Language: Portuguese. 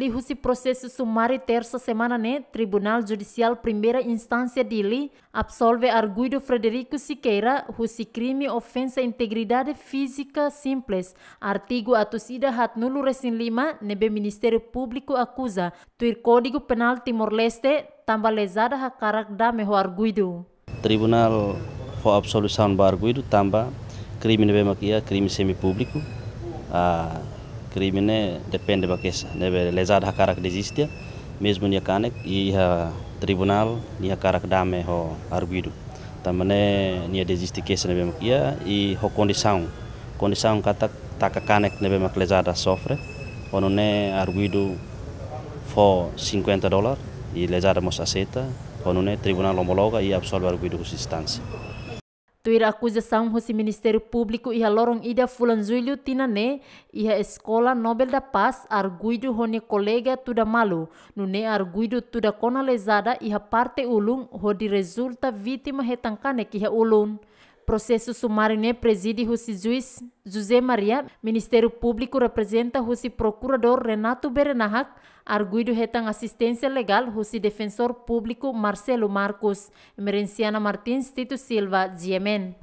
li husi processo sumari terça semana ne Tribunal Judicial Primeira Instância de li absolve arguido Frederico Siqueira husi crime ofensa integridade física simples. Artigo atusida hat nulo lima nebe Ministério Público acusa tuir Código Penal Timor-Leste tambah lesada ha karak dame ho arguido. Tribunal for absolução Arguido, tambah crime nebe makia crime semi público. Ah, crimine depende ba kesa nebe cara hakarak desistia mesmo nia kanek iha tribunal nia karak dame ho arbitro tamane nia desisti kesa nebe makia i ho condição condição katak né bem mak lezada sofre onone arguido for 50 dólar e lezada mos aceita onone tribunal homologa e absolver arguido com substância Tuira acusação hosi Ministeri publiku iha lorong ida fulan tina ne iha eskola Nobel da Paz arguido hone kolega tuda malu. Nune arguido tuda kona lezada iha parte ulung hodi resulta vítima hetangkane iha ulun. Processo sumário ne preside Rússia juiz José Maria, Ministério Público representa o Procurador Renato Berenahak, arguido retang assistência legal o Defensor Público Marcelo Marcos, Merenciana Martins Tito Silva, Diemen.